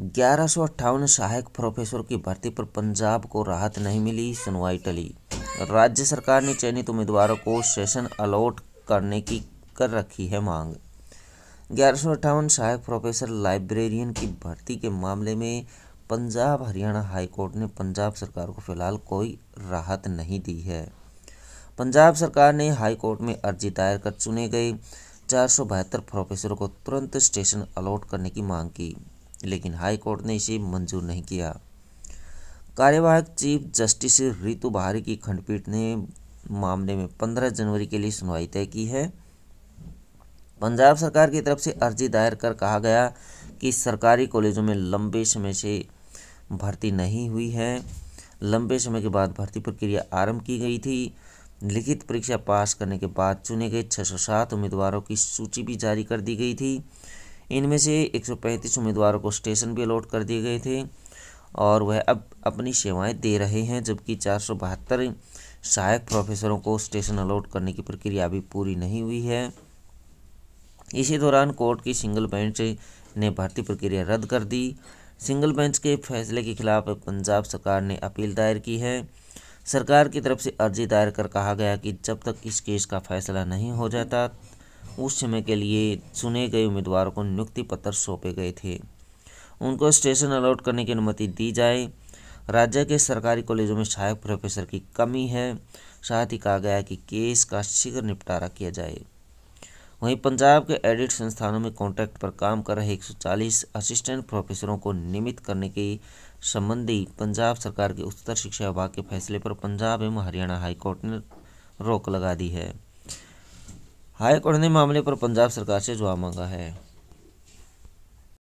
ग्यारह सौ अट्ठावन सहायक प्रोफेसर की भर्ती पर पंजाब को राहत नहीं मिली सुनवाई टली राज्य सरकार ने चयनित उम्मीदवारों को सेशन अलॉट करने की कर रखी है मांग ग्यारह सौ अट्ठावन सहायक प्रोफेसर लाइब्रेरियन की भर्ती के मामले में पंजाब हरियाणा हाईकोर्ट ने पंजाब सरकार को फिलहाल कोई राहत नहीं दी है पंजाब सरकार ने हाईकोर्ट में अर्जी दायर कर चुने गए चार प्रोफेसरों को तुरंत स्टेशन अलॉट करने की मांग की लेकिन हाई कोर्ट ने इसे मंजूर नहीं किया कार्यवाहक चीफ जस्टिस रितु बहारी की खंडपीठ ने मामले में 15 जनवरी के लिए सुनवाई तय की है पंजाब सरकार की तरफ से अर्जी दायर कर कहा गया कि सरकारी कॉलेजों में लंबे समय से भर्ती नहीं हुई है लंबे समय के बाद भर्ती प्रक्रिया आरंभ की गई थी लिखित परीक्षा पास करने के बाद चुने गए 607 उम्मीदवारों की सूची भी जारी कर दी गई थी इनमें से 135 उम्मीदवारों को स्टेशन भी अलॉट कर दिए गए थे और वह अब अपनी सेवाएं दे रहे हैं जबकि चार सहायक प्रोफेसरों को स्टेशन अलॉट करने की प्रक्रिया अभी पूरी नहीं हुई है इसी दौरान कोर्ट की सिंगल बेंच ने भर्ती प्रक्रिया रद्द कर दी सिंगल बेंच के फैसले के खिलाफ पंजाब सरकार ने अपील दायर की है सरकार की तरफ से अर्जी दायर कर कहा गया कि जब तक इस केस का फैसला नहीं हो जाता उस समय के लिए चुने गए उम्मीदवारों को नियुक्ति पत्र सौंपे गए थे उनको स्टेशन अलॉट करने की अनुमति दी जाए राज्य के सरकारी कॉलेजों में सहायक प्रोफेसर की कमी है साथ ही कहा गया कि केस का शीघ्र निपटारा किया जाए वहीं पंजाब के एडिट संस्थानों में कॉन्ट्रैक्ट पर काम कर रहे 140 असिस्टेंट प्रोफेसरों को नियमित करने के संबंधी पंजाब सरकार के उच्चतर शिक्षा विभाग के फैसले पर पंजाब एवं हरियाणा हाईकोर्ट ने रोक लगा दी है हाईकोर्ट ने मामले पर पंजाब सरकार से जवाब मांगा है